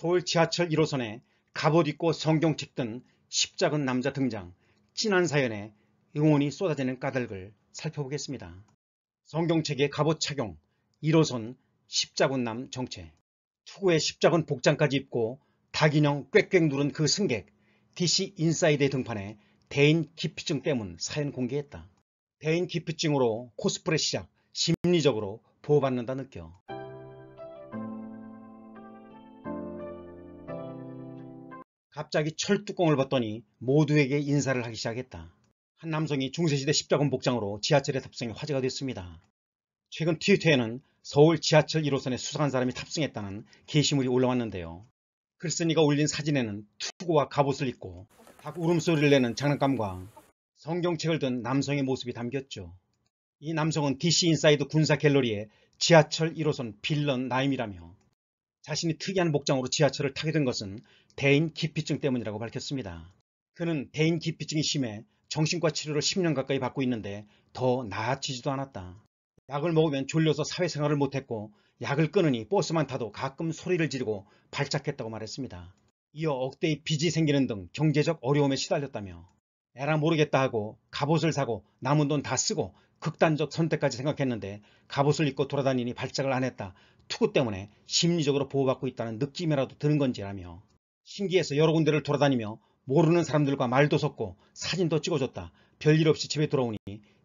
서울 지하철 1호선에 갑옷 입고 성경책 든 십작은 남자 등장, 진한 사연에 응원이 쏟아지는 까닭을 살펴보겠습니다. 성경책의 갑옷 착용, 1호선 십자군 남 정체, 투구의 십자군 복장까지 입고 다인형 꽥꽥 누른 그 승객, DC 인사이드의 등판에 대인 기피증 때문 사연 공개했다. 대인 기피증으로 코스프레 시작, 심리적으로 보호받는다 느껴. 갑자기 철뚜껑을 벗더니 모두에게 인사를 하기 시작했다. 한 남성이 중세시대 십자군 복장으로 지하철에 탑승해 화제가 됐습니다. 최근 트위터에는 서울 지하철 1호선에 수상한 사람이 탑승했다는 게시물이 올라왔는데요. 글쓴이가 올린 사진에는 투구와 갑옷을 입고 닭 울음소리를 내는 장난감과 성경책을 든 남성의 모습이 담겼죠. 이 남성은 DC 인사이드 군사 갤러리의 지하철 1호선 빌런 나임이라며 자신이 특이한 목장으로 지하철을 타게 된 것은 대인 기피증 때문이라고 밝혔습니다. 그는 대인 기피증이 심해 정신과 치료를 10년 가까이 받고 있는데 더 나아지지도 않았다. 약을 먹으면 졸려서 사회생활을 못했고 약을 끊으니 버스만 타도 가끔 소리를 지르고 발작했다고 말했습니다. 이어 억대의 빚이 생기는 등 경제적 어려움에 시달렸다며 에라 모르겠다 하고 갑옷을 사고 남은 돈 다 쓰고 극단적 선택까지 생각했는데 갑옷을 입고 돌아다니니 발작을 안 했다. 투구 때문에 심리적으로 보호받고 있다는 느낌이라도 드는 건지라며 신기해서 여러 군데를 돌아다니며 모르는 사람들과 말도 섞고 사진도 찍어줬다. 별일 없이 집에 돌아오니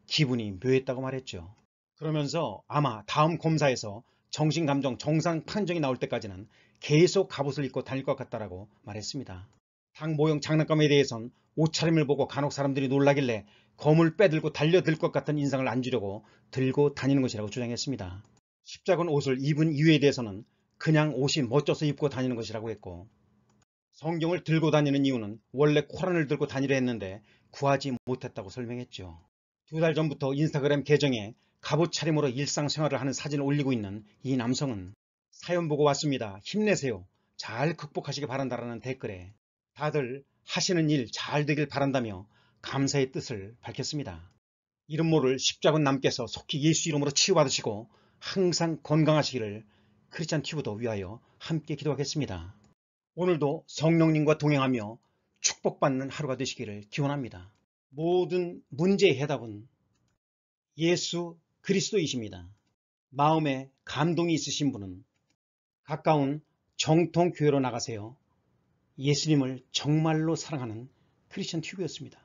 기분이 묘했다고 말했죠. 그러면서 아마 다음 검사에서 정신감정 정상 판정이 나올 때까지는 계속 갑옷을 입고 다닐 것 같다라고 말했습니다. 당 모형 장난감에 대해선 옷차림을 보고 간혹 사람들이 놀라길래 검을 빼들고 달려들 것 같은 인상을 안 주려고 들고 다니는 것이라고 주장했습니다. 십자군 옷을 입은 이유에 대해서는 그냥 옷이 멋져서 입고 다니는 것이라고 했고 성경을 들고 다니는 이유는 원래 코란을 들고 다니려 했는데 구하지 못했다고 설명했죠. 두 달 전부터 인스타그램 계정에 갑옷 차림으로 일상생활을 하는 사진을 올리고 있는 이 남성은 사연 보고 왔습니다. 힘내세요. 잘극복하시길 바란다라는 댓글에 다들 하시는 일 잘 되길 바란다며 감사의 뜻을 밝혔습니다. 이름 모를 십자군 남께서 속히 예수 이름으로 치유받으시고 항상 건강하시기를 크리스찬 튜브도 위하여 함께 기도하겠습니다. 오늘도 성령님과 동행하며 축복받는 하루가 되시기를 기원합니다. 모든 문제의 해답은 예수 그리스도이십니다. 마음에 감동이 있으신 분은 가까운 정통교회로 나가세요. 예수님을 정말로 사랑하는 크리스천 튜브였습니다.